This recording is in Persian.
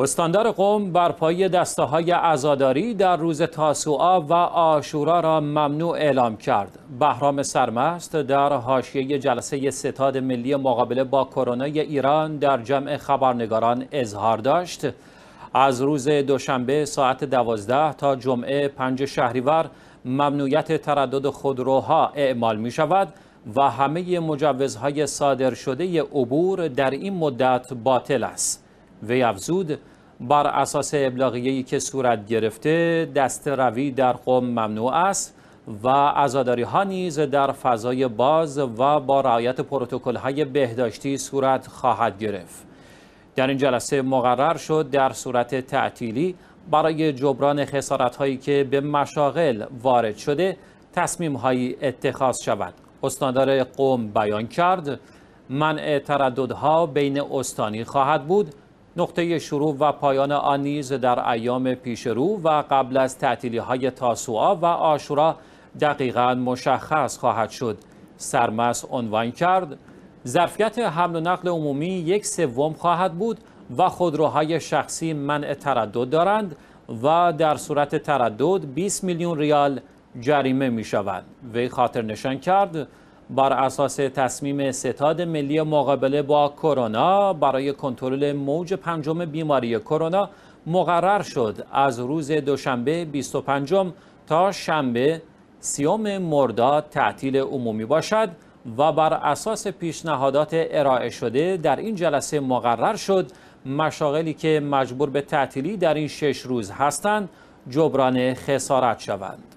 استاندار قوم بر پای دسته های عزاداری در روز تاسوعا و آشورا را ممنوع اعلام کرد. بهرام سرمست در حاشیه جلسه ستاد ملی مقابله با کرونا ایران در جمع خبرنگاران اظهار داشت. از روز دوشنبه ساعت دوازده تا جمعه پنج شهریور ممنوعیت تردد خودروها اعمال می شود و همه مجوزهای صادر شده عبور در این مدت باطل است. وی افزود بر اساس ای که صورت گرفته دست روی در قوم ممنوع است و ازاداری ها نیز در فضای باز و با رعایت پروتکل های بهداشتی صورت خواهد گرفت. در این جلسه مقرر شد در صورت تعطیلی برای جبران خسارت هایی که به مشاغل وارد شده تصمیم هایی اتخاذ شود. استاندار قوم بیان کرد منع ترددها بین استانی خواهد بود نقطه شروع و پایان آن نیز در ایام پیش رو و قبل از تعطیلی های تاسوعا و آشورا دقیقا مشخص خواهد شد سرمس عنوان کرد ظرفیت حمل و نقل عمومی یک سوم خواهد بود و خودروهای شخصی منع تردد دارند و در صورت تردد 20 میلیون ریال جریمه می شود وی خاطر نشان کرد بر اساس تصمیم ستاد ملی مقابله با کرونا برای کنترل موج پنجم بیماری کرونا مقرر شد از روز دوشنبه 25 تا شنبه سیوم مرداد تعطیل عمومی باشد و بر اساس پیشنهادات ارائه شده در این جلسه مقرر شد مشاغلی که مجبور به تعطیلی در این شش روز هستند جبران خسارت شوند.